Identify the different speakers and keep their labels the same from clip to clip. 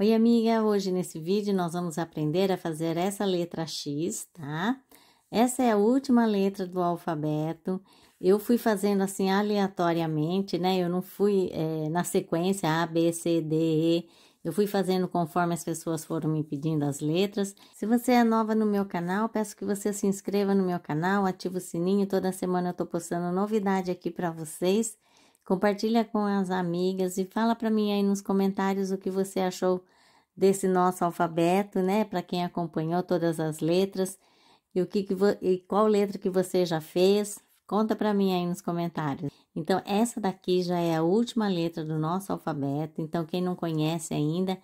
Speaker 1: Oi, amiga! Hoje nesse vídeo nós vamos aprender a fazer essa letra X, tá? Essa é a última letra do alfabeto. Eu fui fazendo assim aleatoriamente, né? Eu não fui é, na sequência A, B, C, D, E. Eu fui fazendo conforme as pessoas foram me pedindo as letras. Se você é nova no meu canal, peço que você se inscreva no meu canal, ative o sininho. Toda semana eu tô postando novidade aqui para vocês. Compartilha com as amigas e fala para mim aí nos comentários o que você achou desse nosso alfabeto, né? Para quem acompanhou todas as letras e o que, que e qual letra que você já fez, conta para mim aí nos comentários. Então essa daqui já é a última letra do nosso alfabeto. Então quem não conhece ainda,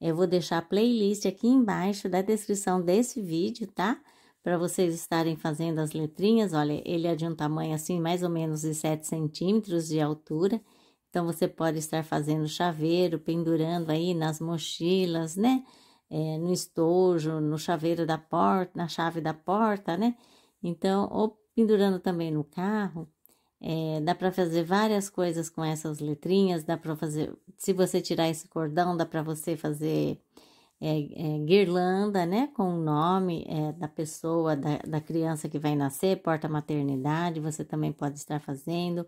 Speaker 1: eu vou deixar a playlist aqui embaixo da descrição desse vídeo, tá? para vocês estarem fazendo as letrinhas. Olha, ele é de um tamanho assim, mais ou menos de 7 centímetros de altura. Então, você pode estar fazendo chaveiro, pendurando aí nas mochilas, né? É, no estojo, no chaveiro da porta, na chave da porta, né? Então, ou pendurando também no carro. É, dá para fazer várias coisas com essas letrinhas, dá para fazer, se você tirar esse cordão, dá para você fazer é, é, guirlanda, né, com o nome é, da pessoa, da, da criança que vai nascer, porta-maternidade, você também pode estar fazendo,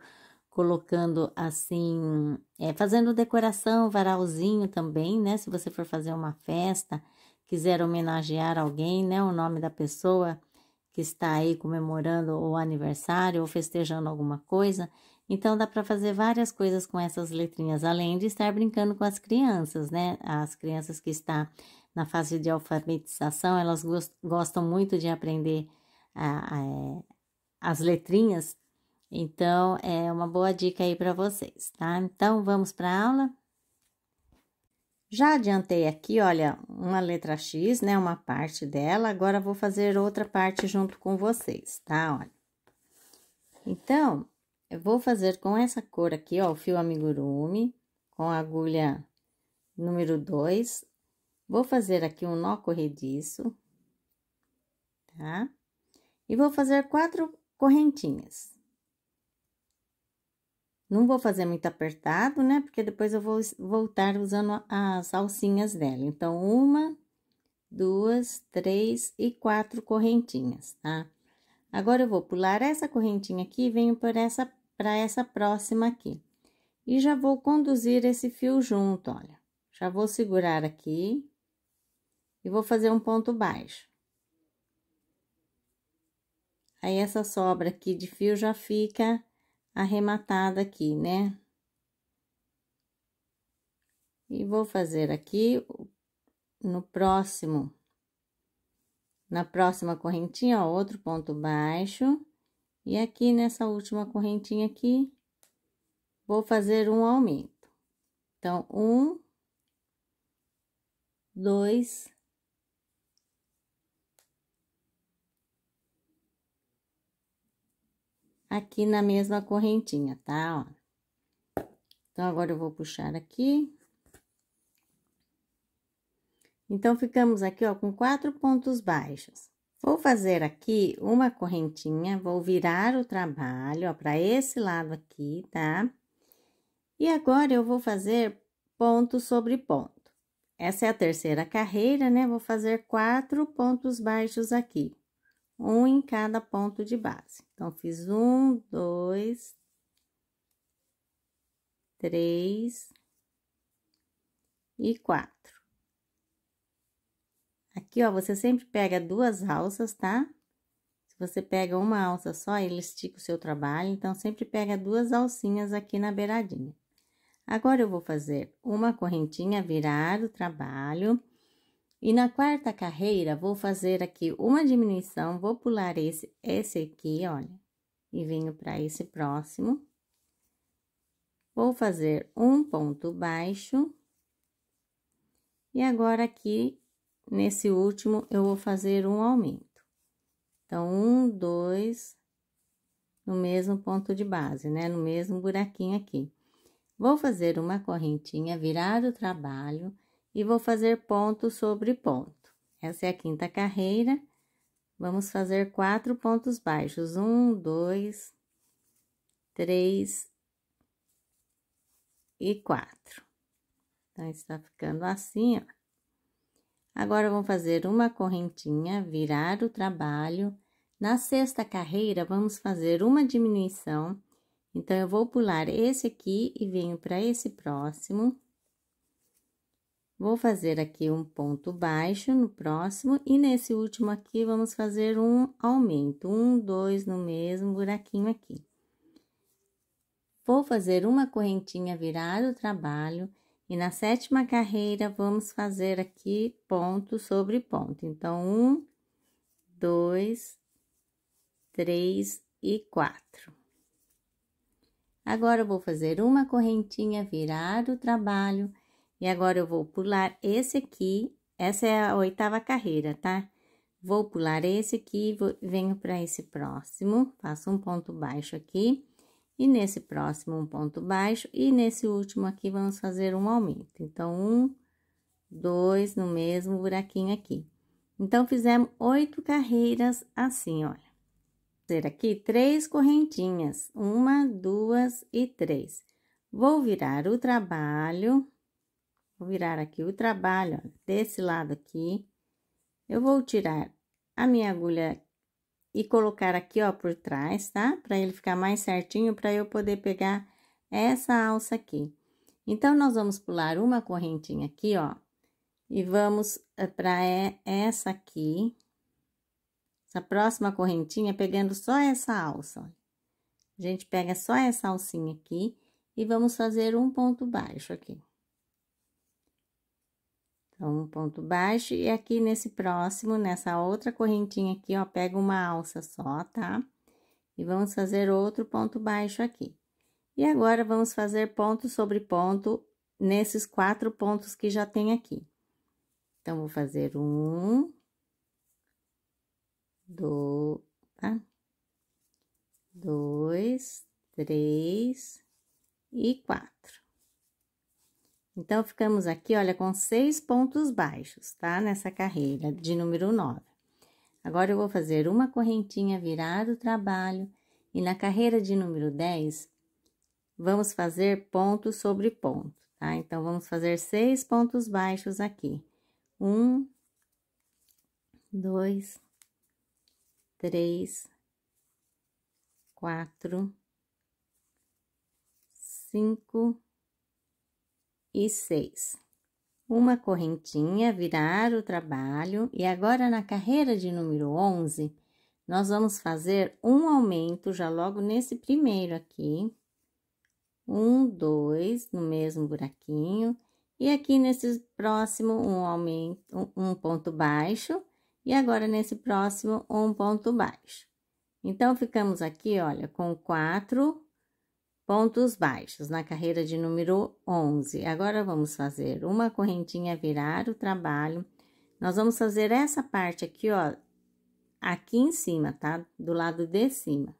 Speaker 1: colocando assim, é, fazendo decoração, varalzinho também, né, se você for fazer uma festa, quiser homenagear alguém, né, o nome da pessoa que está aí comemorando o aniversário ou festejando alguma coisa, então dá para fazer várias coisas com essas letrinhas, além de estar brincando com as crianças, né? As crianças que estão na fase de alfabetização, elas gostam muito de aprender a, a, é, as letrinhas. Então é uma boa dica aí para vocês, tá? Então vamos para a aula. Já adiantei aqui, olha, uma letra X, né? Uma parte dela. Agora vou fazer outra parte junto com vocês, tá? Olha. Então, eu vou fazer com essa cor aqui, ó, o fio amigurumi, com a agulha número 2. Vou fazer aqui um nó corrediço, tá? E vou fazer quatro correntinhas. Não vou fazer muito apertado, né? Porque depois eu vou voltar usando as alcinhas dela. Então, uma, duas, três e quatro correntinhas, tá? Agora, eu vou pular essa correntinha aqui e venho por essa para essa próxima aqui. E já vou conduzir esse fio junto, olha. Já vou segurar aqui e vou fazer um ponto baixo. Aí, essa sobra aqui de fio já fica arrematada aqui, né? E vou fazer aqui no próximo, na próxima correntinha, ó, outro ponto baixo e aqui nessa última correntinha aqui, vou fazer um aumento. Então, um, dois, aqui na mesma correntinha, tá? Ó. Então, agora eu vou puxar aqui. Então, ficamos aqui, ó, com quatro pontos baixos. Vou fazer aqui uma correntinha, vou virar o trabalho, ó, para esse lado aqui, tá? E agora eu vou fazer ponto sobre ponto. Essa é a terceira carreira, né? Vou fazer quatro pontos baixos aqui, um em cada ponto de base. Então, fiz um, dois, três e quatro. Aqui, ó, você sempre pega duas alças, tá? Se você pega uma alça só, ele estica o seu trabalho, então sempre pega duas alcinhas aqui na beiradinha. Agora, eu vou fazer uma correntinha, virar o trabalho. E na quarta carreira, vou fazer aqui uma diminuição, vou pular esse, esse aqui, olha, e venho para esse próximo. Vou fazer um ponto baixo. E agora aqui nesse último eu vou fazer um aumento. Então, um, dois, no mesmo ponto de base, né? No mesmo buraquinho aqui. Vou fazer uma correntinha, virar o trabalho e vou fazer ponto sobre ponto. Essa é a quinta carreira. Vamos fazer quatro pontos baixos. Um, dois, três e quatro. Então, está ficando assim, ó. Agora vamos fazer uma correntinha, virar o trabalho. Na sexta carreira, vamos fazer uma diminuição. Então, eu vou pular esse aqui e venho para esse próximo. Vou fazer aqui um ponto baixo no próximo e nesse último aqui vamos fazer um aumento, um, dois no mesmo buraquinho aqui. Vou fazer uma correntinha virar o trabalho e na sétima carreira, vamos fazer aqui ponto sobre ponto. Então, um, dois, três e quatro. Agora, eu vou fazer uma correntinha, virar o trabalho. E agora, eu vou pular esse aqui. Essa é a oitava carreira, tá? Vou pular esse aqui, vou, venho para esse próximo. Faço um ponto baixo aqui e nesse próximo, um ponto baixo. E nesse último aqui, vamos fazer um aumento. Então, um, dois no mesmo buraquinho aqui. Então, fizemos oito carreiras assim, olha. Fazer aqui três correntinhas. Uma, duas e três. Vou virar o trabalho. Vou virar aqui o trabalho, olha, desse lado aqui. Eu vou tirar a minha agulha e colocar aqui, ó, por trás, tá? Para ele ficar mais certinho, para eu poder pegar essa alça aqui. Então, nós vamos pular uma correntinha aqui, ó, e vamos eh, para é, essa aqui, essa próxima correntinha, pegando só essa alça. A gente pega só essa alcinha aqui e vamos fazer um ponto baixo aqui um ponto baixo e aqui nesse próximo, nessa outra correntinha aqui, ó, pega uma alça só, tá? E vamos fazer outro ponto baixo aqui. E agora, vamos fazer ponto sobre ponto nesses quatro pontos que já tem aqui. Então, vou fazer um, dois, tá? Dois, três e quatro. Então, ficamos aqui, olha, com seis pontos baixos, tá? Nessa carreira de número 9. Agora, eu vou fazer uma correntinha virar o trabalho e na carreira de número 10, vamos fazer ponto sobre ponto, tá? Então, vamos fazer seis pontos baixos aqui. Um, dois, três, quatro, cinco, e 6. Uma correntinha, virar o trabalho e agora na carreira de número 11, nós vamos fazer um aumento já logo nesse primeiro aqui. Um, dois, no mesmo buraquinho. E aqui nesse próximo, um aumento, um ponto baixo. E agora nesse próximo, um ponto baixo. Então, ficamos aqui, olha, com quatro Pontos baixos na carreira de número 11. Agora vamos fazer uma correntinha virar o trabalho. Nós vamos fazer essa parte aqui, ó, aqui em cima, tá? Do lado de cima.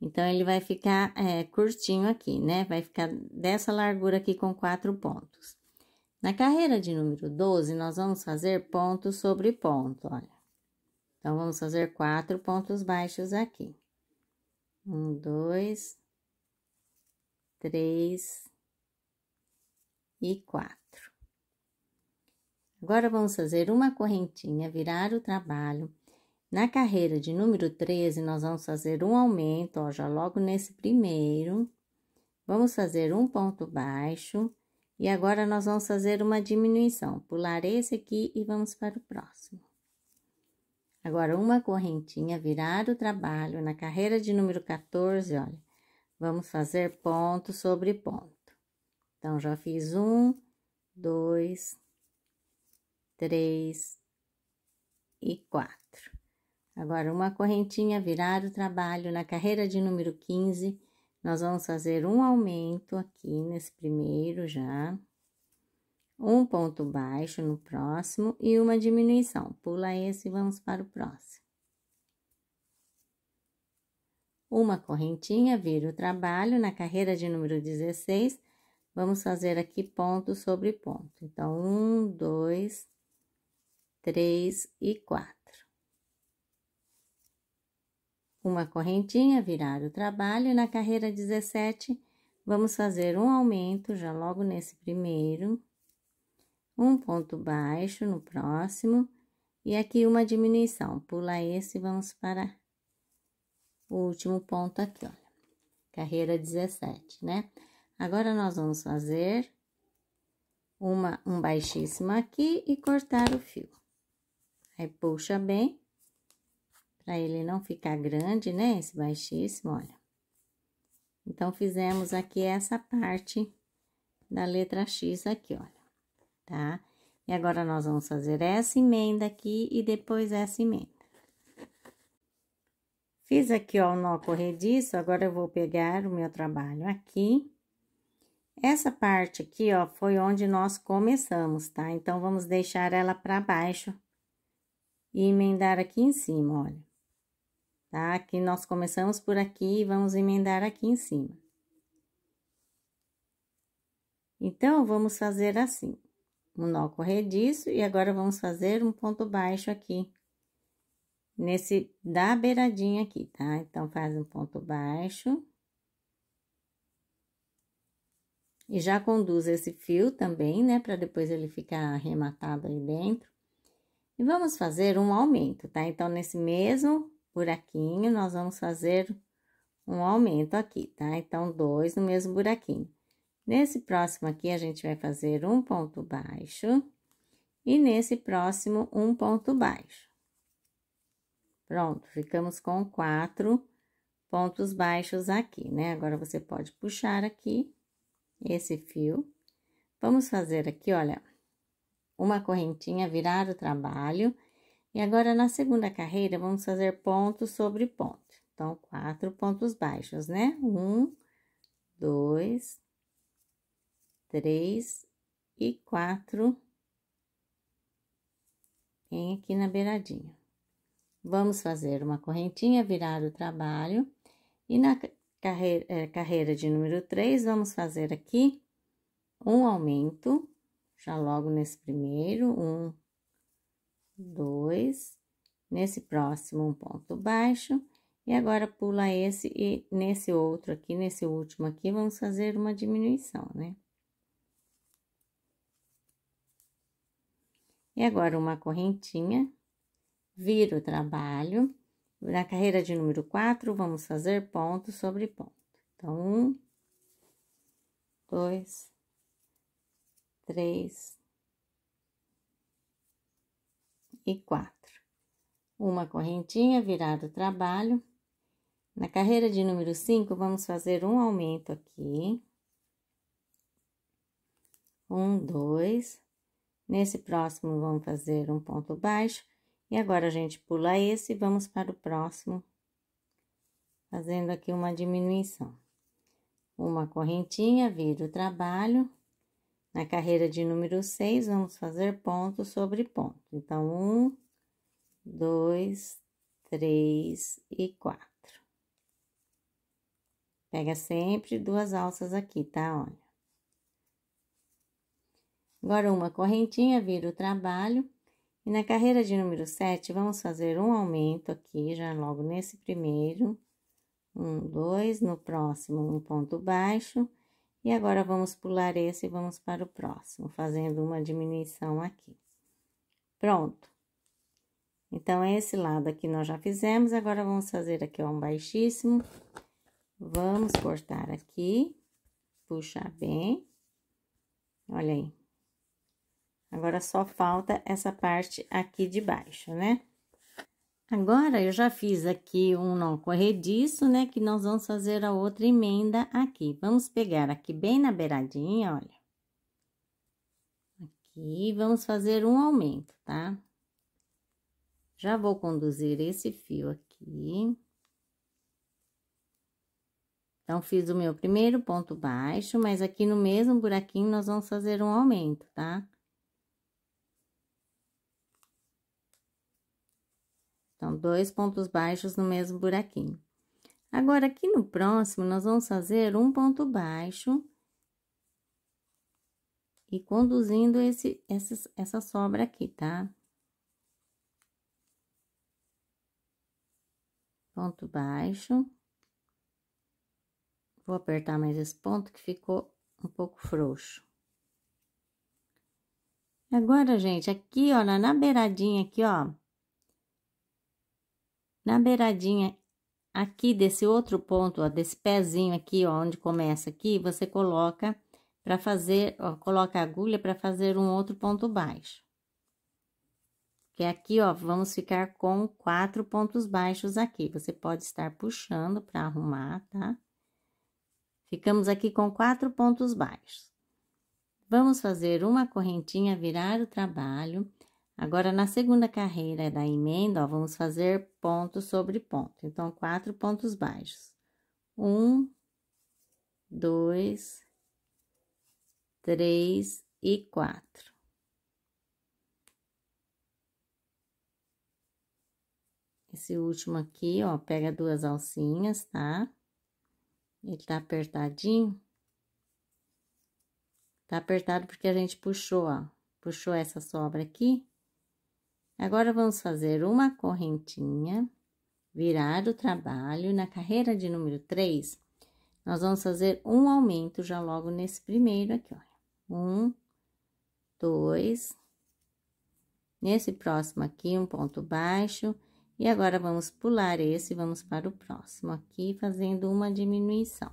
Speaker 1: Então, ele vai ficar é, curtinho aqui, né? Vai ficar dessa largura aqui com quatro pontos. Na carreira de número 12, nós vamos fazer ponto sobre ponto, olha. Então, vamos fazer quatro pontos baixos aqui. Um, dois, três e quatro. Agora vamos fazer uma correntinha, virar o trabalho. Na carreira de número 13, nós vamos fazer um aumento, ó, já logo nesse primeiro. Vamos fazer um ponto baixo e agora nós vamos fazer uma diminuição. Pular esse aqui e vamos para o próximo. Agora, uma correntinha, virar o trabalho na carreira de número 14, olha. Vamos fazer ponto sobre ponto. Então, já fiz um, dois, três e quatro. Agora, uma correntinha, virar o trabalho na carreira de número 15. Nós vamos fazer um aumento aqui nesse primeiro já. Um ponto baixo no próximo e uma diminuição. Pula esse e vamos para o próximo. uma correntinha, vira o trabalho. Na carreira de número 16, vamos fazer aqui ponto sobre ponto. Então, um, dois, três e quatro. Uma correntinha, virar o trabalho. Na carreira 17, vamos fazer um aumento já logo nesse primeiro. Um ponto baixo no próximo. E aqui uma diminuição. Pula esse, vamos para o último ponto aqui, olha, carreira 17, né? Agora, nós vamos fazer uma, um baixíssimo aqui e cortar o fio. Aí, puxa bem, para ele não ficar grande, né? Esse baixíssimo, olha. Então, fizemos aqui essa parte da letra X aqui, olha, tá? E agora, nós vamos fazer essa emenda aqui e depois essa emenda. Fiz aqui, ó, o nó corrediço, agora eu vou pegar o meu trabalho aqui. Essa parte aqui, ó, foi onde nós começamos, tá? Então, vamos deixar ela para baixo e emendar aqui em cima, olha. Tá? Aqui nós começamos por aqui e vamos emendar aqui em cima. Então, vamos fazer assim. Um nó corrediço e agora vamos fazer um ponto baixo aqui nesse da beiradinha aqui, tá? Então, faz um ponto baixo. E já conduz esse fio também, né? Pra depois ele ficar arrematado aí dentro. E vamos fazer um aumento, tá? Então, nesse mesmo buraquinho, nós vamos fazer um aumento aqui, tá? Então, dois no mesmo buraquinho. Nesse próximo aqui, a gente vai fazer um ponto baixo. E nesse próximo, um ponto baixo. Pronto, ficamos com quatro pontos baixos aqui, né? Agora, você pode puxar aqui esse fio. Vamos fazer aqui, olha, uma correntinha, virar o trabalho. E agora, na segunda carreira, vamos fazer ponto sobre ponto. Então, quatro pontos baixos, né? Um, dois, três e quatro. Bem aqui na beiradinha. Vamos fazer uma correntinha, virar o trabalho. E na carreira, é, carreira de número 3, vamos fazer aqui um aumento, já logo nesse primeiro, um, dois, nesse próximo um ponto baixo. E agora pula esse e nesse outro aqui, nesse último aqui, vamos fazer uma diminuição, né? E agora uma correntinha viro o trabalho. Na carreira de número 4, vamos fazer ponto sobre ponto. Então, um, dois, três e quatro. Uma correntinha, virar o trabalho. Na carreira de número 5, vamos fazer um aumento aqui. Um, dois. Nesse próximo, vamos fazer um ponto baixo e agora a gente pula esse e vamos para o próximo, fazendo aqui uma diminuição. Uma correntinha, vira o trabalho. Na carreira de número 6, vamos fazer ponto sobre ponto. Então, um, dois, três e quatro. Pega sempre duas alças aqui, tá? Olha. Agora, uma correntinha, vira o trabalho. E na carreira de número 7, vamos fazer um aumento aqui, já logo nesse primeiro. Um, dois, no próximo um ponto baixo. E agora vamos pular esse e vamos para o próximo, fazendo uma diminuição aqui. Pronto. Então, é esse lado aqui nós já fizemos, agora vamos fazer aqui um baixíssimo. Vamos cortar aqui, puxar bem. Olha aí, Agora, só falta essa parte aqui de baixo, né? Agora, eu já fiz aqui um nó corrediço, né? Que nós vamos fazer a outra emenda aqui. Vamos pegar aqui bem na beiradinha, olha. Aqui, vamos fazer um aumento, tá? Já vou conduzir esse fio aqui. Então, fiz o meu primeiro ponto baixo, mas aqui no mesmo buraquinho nós vamos fazer um aumento, tá? São dois pontos baixos no mesmo buraquinho. Agora, aqui no próximo, nós vamos fazer um ponto baixo e conduzindo esse, essa, essa sobra aqui, tá? Ponto baixo. Vou apertar mais esse ponto que ficou um pouco frouxo. Agora, gente, aqui, olha na beiradinha aqui, ó, na beiradinha aqui desse outro ponto, ó, desse pezinho aqui, ó, onde começa aqui, você coloca para fazer, ó, coloca a agulha para fazer um outro ponto baixo. Que aqui, ó, vamos ficar com quatro pontos baixos aqui. Você pode estar puxando para arrumar, tá? Ficamos aqui com quatro pontos baixos. Vamos fazer uma correntinha, virar o trabalho, Agora, na segunda carreira da emenda, ó, vamos fazer ponto sobre ponto. Então, quatro pontos baixos. Um, dois, três e quatro. Esse último aqui, ó, pega duas alcinhas, tá? Ele tá apertadinho. Tá apertado porque a gente puxou, ó. Puxou essa sobra aqui Agora, vamos fazer uma correntinha, virar o trabalho. Na carreira de número 3, nós vamos fazer um aumento já logo nesse primeiro aqui, ó. Um, dois. Nesse próximo aqui, um ponto baixo. E agora, vamos pular esse e vamos para o próximo aqui, fazendo uma diminuição.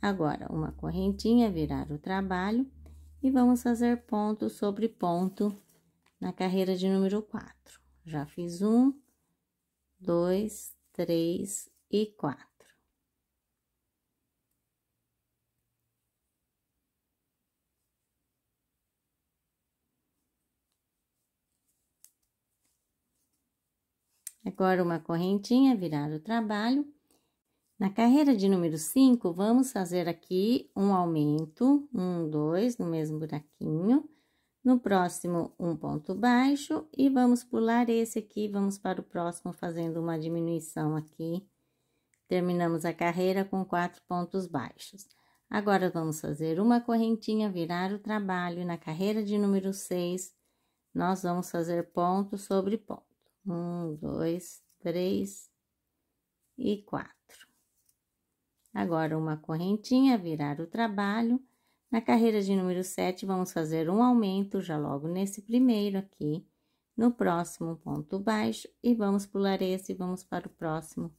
Speaker 1: Agora, uma correntinha, virar o trabalho. E vamos fazer ponto sobre ponto na carreira de número 4. Já fiz um, dois, três e quatro. Agora, uma correntinha, virar o trabalho. Na carreira de número 5, vamos fazer aqui um aumento, um, dois, no mesmo buraquinho. No próximo, um ponto baixo e vamos pular esse aqui, vamos para o próximo fazendo uma diminuição aqui. Terminamos a carreira com quatro pontos baixos. Agora, vamos fazer uma correntinha, virar o trabalho na carreira de número 6, nós vamos fazer ponto sobre ponto. Um, dois, três e quatro. Agora, uma correntinha, virar o trabalho na carreira de número 7, vamos fazer um aumento já logo nesse primeiro aqui, no próximo ponto baixo, e vamos pular esse e vamos para o próximo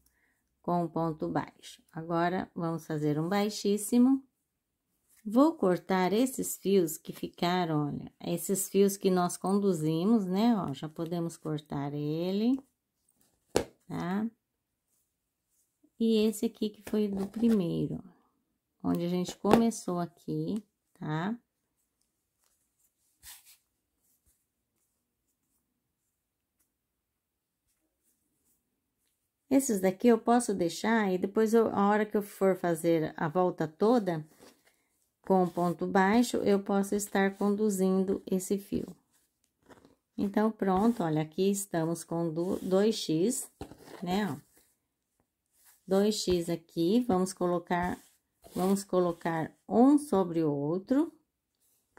Speaker 1: com o ponto baixo. Agora, vamos fazer um baixíssimo. Vou cortar esses fios que ficaram, olha, esses fios que nós conduzimos, né, ó, já podemos cortar ele, tá? E esse aqui que foi do primeiro, ó onde a gente começou aqui, tá? Esses daqui eu posso deixar e depois, eu, a hora que eu for fazer a volta toda, com o ponto baixo, eu posso estar conduzindo esse fio. Então, pronto, olha, aqui estamos com 2x, né, ó. 2x aqui, vamos colocar Vamos colocar um sobre o outro.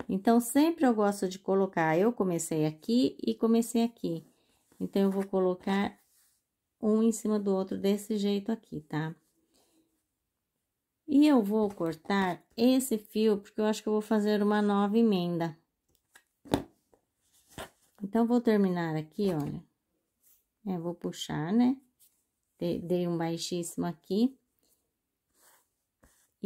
Speaker 1: Então, sempre eu gosto de colocar, eu comecei aqui e comecei aqui. Então, eu vou colocar um em cima do outro desse jeito aqui, tá? E eu vou cortar esse fio, porque eu acho que eu vou fazer uma nova emenda. Então, vou terminar aqui, olha. É, vou puxar, né? Dei um baixíssimo aqui.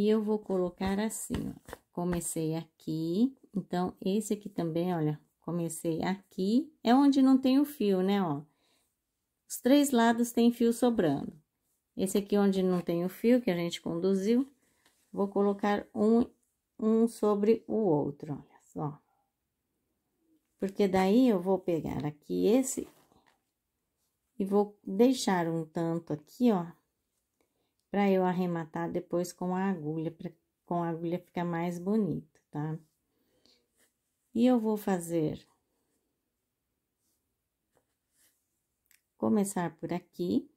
Speaker 1: E eu vou colocar assim, ó. Comecei aqui, então, esse aqui também, olha, comecei aqui, é onde não tem o fio, né, ó. Os três lados tem fio sobrando. Esse aqui é onde não tem o fio, que a gente conduziu, vou colocar um, um sobre o outro, olha só. Porque daí eu vou pegar aqui esse e vou deixar um tanto aqui, ó, para eu arrematar depois com a agulha, para com a agulha ficar mais bonito, tá? E eu vou fazer começar por aqui,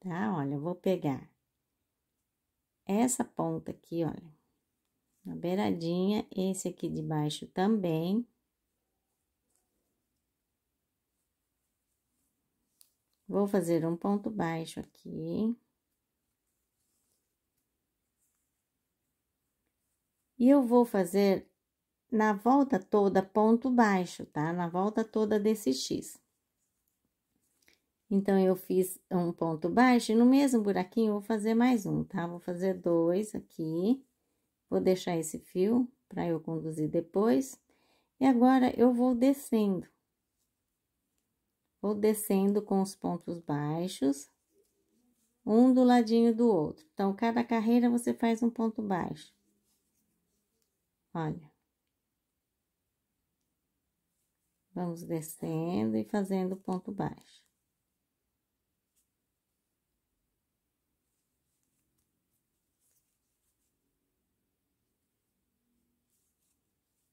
Speaker 1: tá? Olha, eu vou pegar essa ponta aqui, olha, na beiradinha, esse aqui de baixo também. Vou fazer um ponto baixo aqui. E eu vou fazer na volta toda ponto baixo, tá? Na volta toda desse X. Então, eu fiz um ponto baixo e no mesmo buraquinho vou fazer mais um, tá? Vou fazer dois aqui. Vou deixar esse fio para eu conduzir depois. E agora, eu vou descendo. Vou descendo com os pontos baixos, um do ladinho do outro. Então, cada carreira você faz um ponto baixo. Olha. Vamos descendo e fazendo ponto baixo.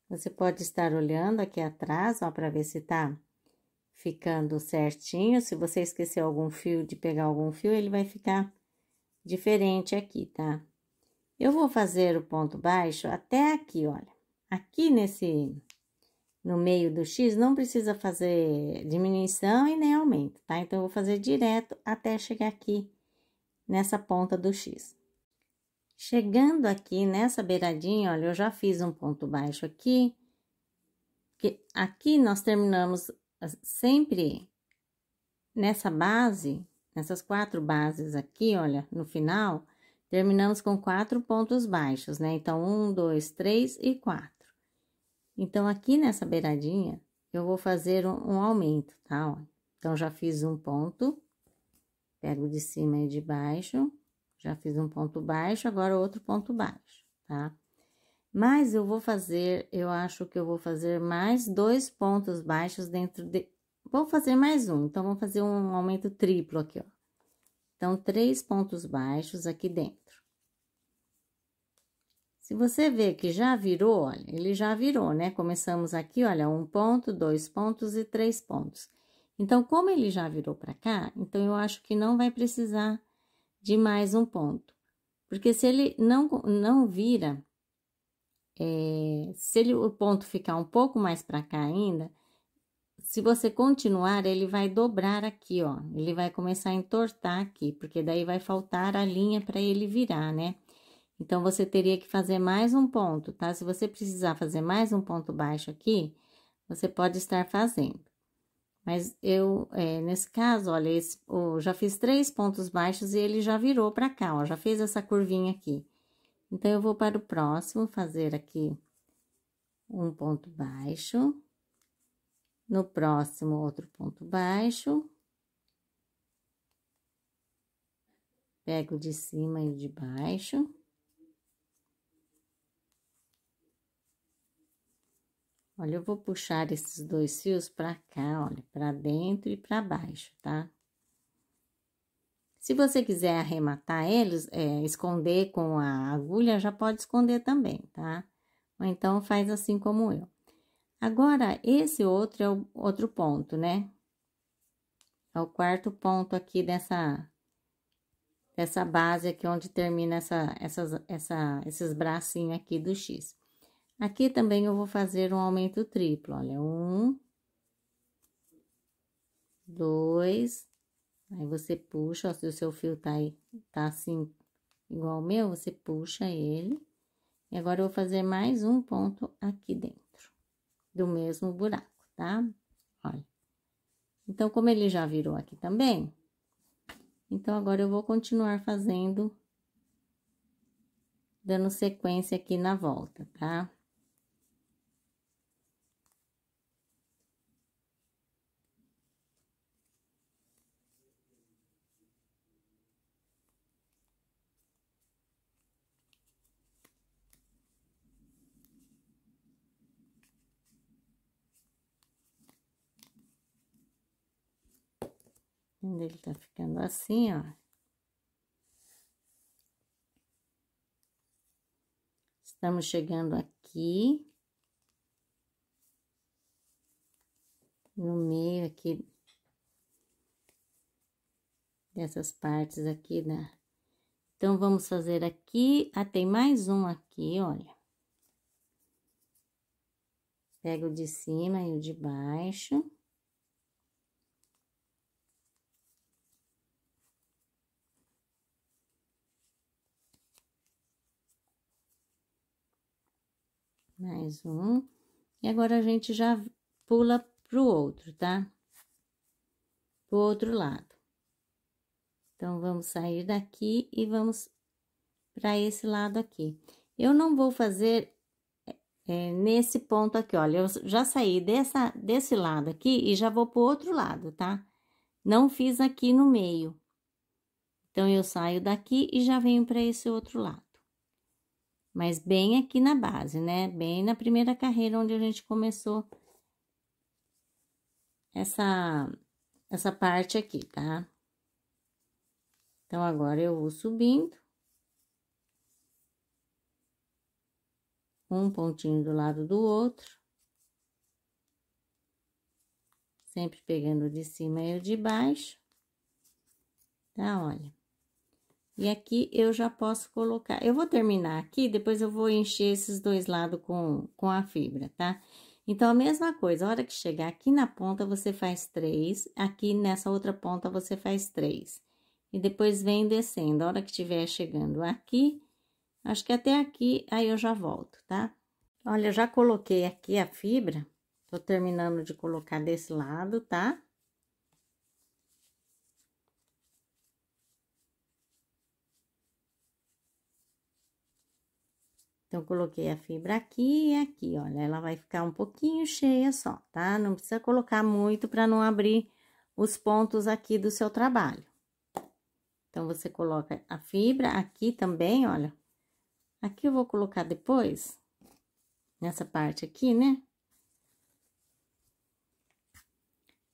Speaker 1: Você pode estar olhando aqui atrás, ó, para ver se tá ficando certinho. Se você esqueceu algum fio, de pegar algum fio, ele vai ficar diferente aqui, tá? Eu vou fazer o ponto baixo até aqui, olha. Aqui nesse, no meio do X, não precisa fazer diminuição e nem aumento, tá? Então, eu vou fazer direto até chegar aqui nessa ponta do X. Chegando aqui nessa beiradinha, olha, eu já fiz um ponto baixo aqui. Que aqui nós terminamos sempre nessa base, nessas quatro bases aqui, olha, no final, Terminamos com quatro pontos baixos, né? Então, um, dois, três e quatro. Então, aqui nessa beiradinha, eu vou fazer um, um aumento, tá? Ó, então, já fiz um ponto, pego de cima e de baixo, já fiz um ponto baixo, agora outro ponto baixo, tá? Mas eu vou fazer, eu acho que eu vou fazer mais dois pontos baixos dentro de... Vou fazer mais um, então, vou fazer um aumento triplo aqui, ó. Então, três pontos baixos aqui dentro. Se você vê que já virou, olha, ele já virou, né? Começamos aqui, olha, um ponto, dois pontos e três pontos. Então, como ele já virou para cá, então eu acho que não vai precisar de mais um ponto. Porque se ele não, não vira, é, se ele, o ponto ficar um pouco mais para cá ainda, se você continuar, ele vai dobrar aqui, ó. Ele vai começar a entortar aqui, porque daí vai faltar a linha para ele virar, né? Então, você teria que fazer mais um ponto, tá? Se você precisar fazer mais um ponto baixo aqui, você pode estar fazendo. Mas eu, é, nesse caso, olha, esse, já fiz três pontos baixos e ele já virou para cá, ó, já fez essa curvinha aqui. Então, eu vou para o próximo, fazer aqui um ponto baixo. No próximo, outro ponto baixo. Pego de cima e de baixo. Olha, eu vou puxar esses dois fios para cá, olha, para dentro e para baixo, tá? Se você quiser arrematar eles, é, esconder com a agulha, já pode esconder também, tá? Ou então faz assim como eu. Agora, esse outro é o outro ponto, né? É o quarto ponto aqui dessa, dessa base aqui, onde termina essa, essas, essa, esses bracinhos aqui do X. Aqui também eu vou fazer um aumento triplo, olha, um, dois, aí você puxa, ó, se o seu fio tá, aí, tá assim, igual ao meu, você puxa ele. E agora eu vou fazer mais um ponto aqui dentro, do mesmo buraco, tá? Olha. Então, como ele já virou aqui também, então agora eu vou continuar fazendo, dando sequência aqui na volta, Tá? dele tá ficando assim, ó. Estamos chegando aqui. No meio aqui. Dessas partes aqui da... Então, vamos fazer aqui... Ah, tem mais um aqui, olha. Pega o de cima e o de baixo. mais um. E agora a gente já pula pro outro, tá? Pro outro lado. Então, vamos sair daqui e vamos para esse lado aqui. Eu não vou fazer é, nesse ponto aqui, olha, eu já saí dessa, desse lado aqui e já vou pro outro lado, tá? Não fiz aqui no meio. Então, eu saio daqui e já venho para esse outro lado mas bem aqui na base, né? Bem na primeira carreira onde a gente começou essa, essa parte aqui, tá? Então, agora eu vou subindo. Um pontinho do lado do outro. Sempre pegando de cima e o de baixo. Tá, olha. E aqui eu já posso colocar, eu vou terminar aqui, depois eu vou encher esses dois lados com, com a fibra, tá? Então, a mesma coisa, a hora que chegar aqui na ponta, você faz três, aqui nessa outra ponta você faz três. E depois vem descendo, a hora que estiver chegando aqui, acho que até aqui, aí eu já volto, tá? Olha, já coloquei aqui a fibra, tô terminando de colocar desse lado, tá? Então, coloquei a fibra aqui e aqui, olha, ela vai ficar um pouquinho cheia só, tá? Não precisa colocar muito para não abrir os pontos aqui do seu trabalho. Então, você coloca a fibra aqui também, olha. Aqui eu vou colocar depois, nessa parte aqui, né?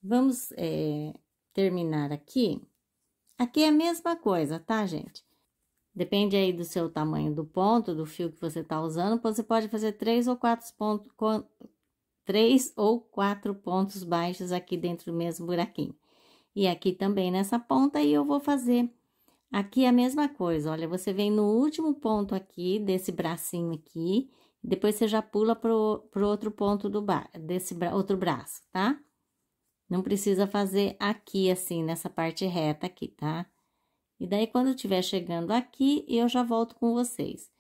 Speaker 1: Vamos é, terminar aqui. Aqui é a mesma coisa, tá, gente? Depende aí do seu tamanho do ponto, do fio que você tá usando, você pode fazer três ou quatro pontos, três ou quatro pontos baixos aqui dentro do mesmo buraquinho. E aqui também nessa ponta, aí eu vou fazer aqui a mesma coisa. Olha, você vem no último ponto aqui, desse bracinho aqui, depois você já pula pro, pro outro ponto do bar, desse bra, outro braço, tá? Não precisa fazer aqui, assim, nessa parte reta aqui, tá? E daí, quando eu estiver chegando aqui, eu já volto com vocês.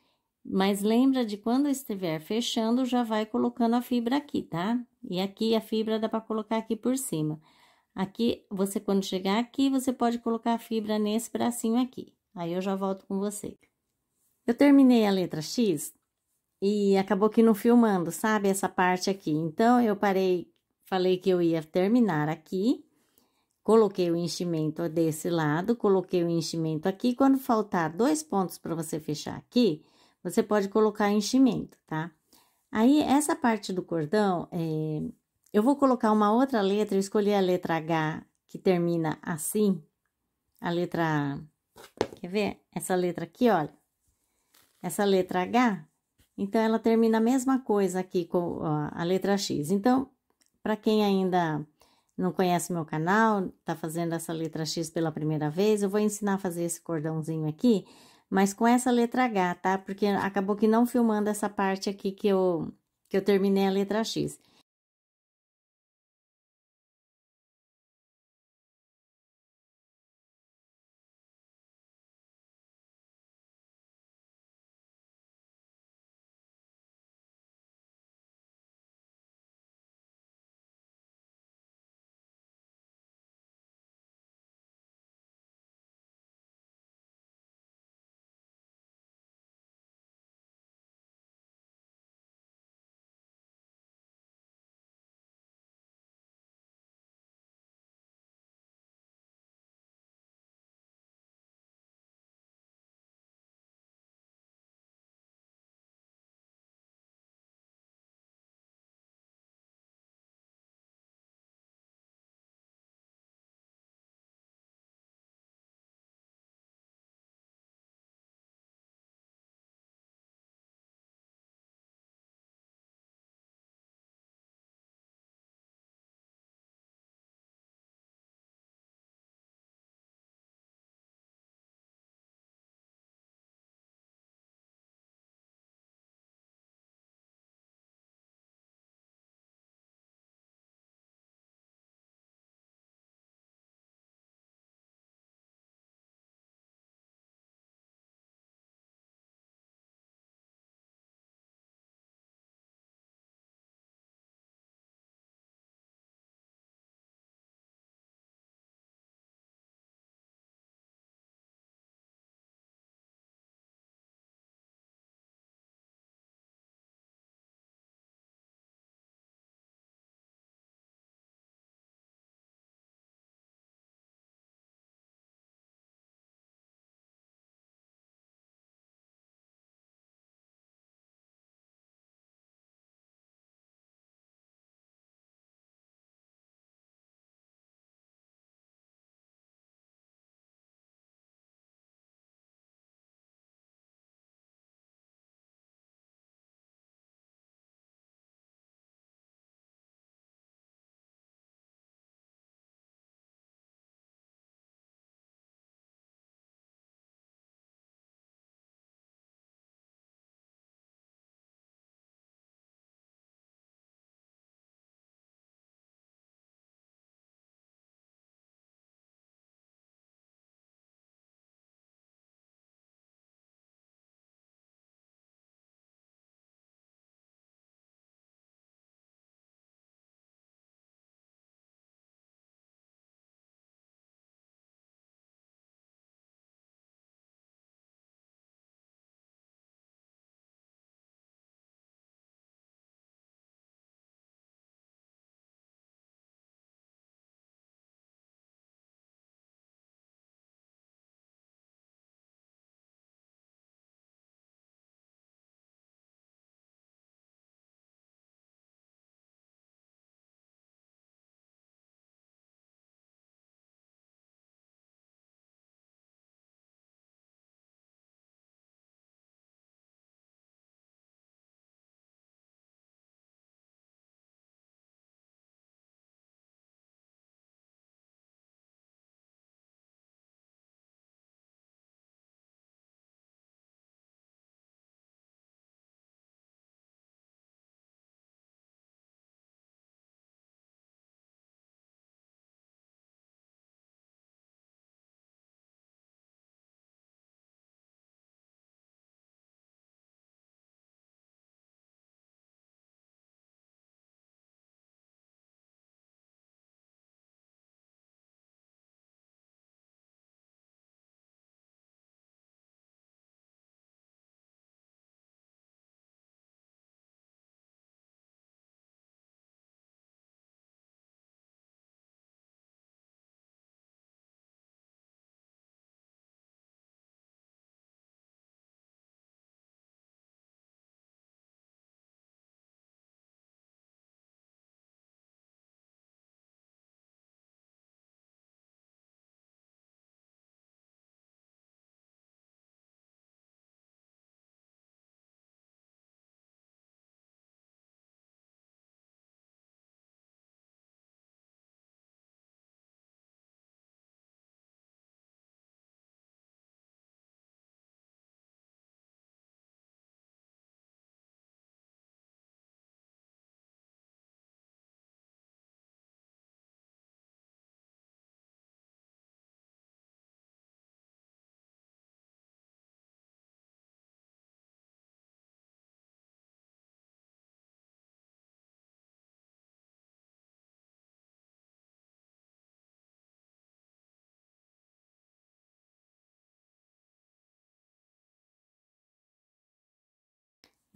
Speaker 1: Mas lembra de quando estiver fechando, já vai colocando a fibra aqui, tá? E aqui a fibra dá para colocar aqui por cima. Aqui, você quando chegar aqui, você pode colocar a fibra nesse bracinho aqui. Aí eu já volto com você. Eu terminei a letra X e acabou que não filmando, sabe? Essa parte aqui. Então, eu parei, falei que eu ia terminar aqui Coloquei o enchimento desse lado, coloquei o enchimento aqui. Quando faltar dois pontos para você fechar aqui, você pode colocar enchimento, tá? Aí, essa parte do cordão, é... eu vou colocar uma outra letra. Eu escolhi a letra H, que termina assim. A letra... Quer ver? Essa letra aqui, olha. Essa letra H, então, ela termina a mesma coisa aqui com a letra X. Então, para quem ainda não conhece meu canal, está fazendo essa letra X pela primeira vez, eu vou ensinar a fazer esse cordãozinho aqui, mas com essa letra H, tá? Porque acabou que não filmando essa parte aqui que eu, que eu terminei a letra X.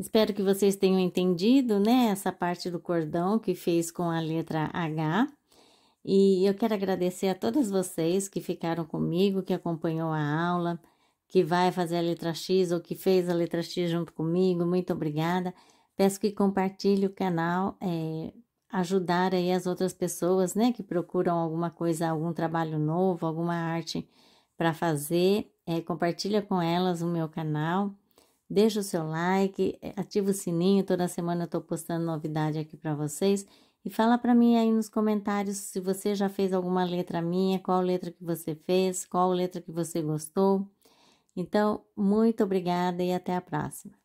Speaker 1: Espero que vocês tenham entendido, né, essa parte do cordão que fez com a letra H. E eu quero agradecer a todas vocês que ficaram comigo, que acompanhou a aula, que vai fazer a letra X ou que fez a letra X junto comigo. Muito obrigada. Peço que compartilhe o canal, é, ajudar aí as outras pessoas, né, que procuram alguma coisa, algum trabalho novo, alguma arte para fazer. É, compartilha com elas o meu canal. Deixa o seu like, é, ativa o sininho, toda semana eu estou postando novidade aqui para vocês. E fala para mim aí nos comentários se você já fez alguma letra minha, qual letra que você fez, qual letra que você gostou. Então, muito obrigada e até a próxima.